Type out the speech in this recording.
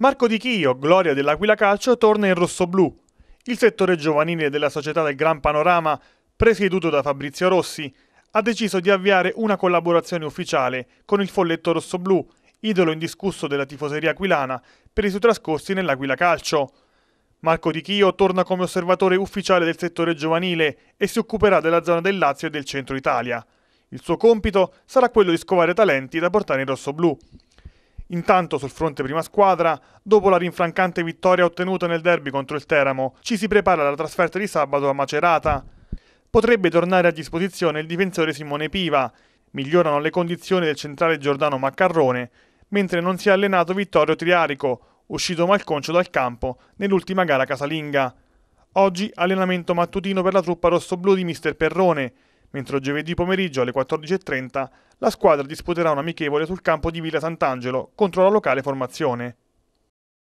Marco Di Chio, gloria dell'Aquila Calcio, torna in rossoblù. Il settore giovanile della società del Gran Panorama, presieduto da Fabrizio Rossi, ha deciso di avviare una collaborazione ufficiale con il Folletto Rossoblù, idolo indiscusso della tifoseria aquilana, per i suoi trascorsi nell'Aquila Calcio. Marco Di Chio torna come osservatore ufficiale del settore giovanile e si occuperà della zona del Lazio e del centro Italia. Il suo compito sarà quello di scovare talenti da portare in rossoblù. Intanto sul fronte prima squadra, dopo la rinfrancante vittoria ottenuta nel derby contro il Teramo, ci si prepara alla trasferta di sabato a Macerata. Potrebbe tornare a disposizione il difensore Simone Piva, migliorano le condizioni del centrale Giordano Maccarrone, mentre non si è allenato Vittorio Triarico, uscito malconcio dal campo nell'ultima gara casalinga. Oggi allenamento mattutino per la truppa rossoblù di Mister Perrone, mentre giovedì pomeriggio alle 14.30 la squadra disputerà un amichevole sul campo di Villa Sant'Angelo contro la locale formazione.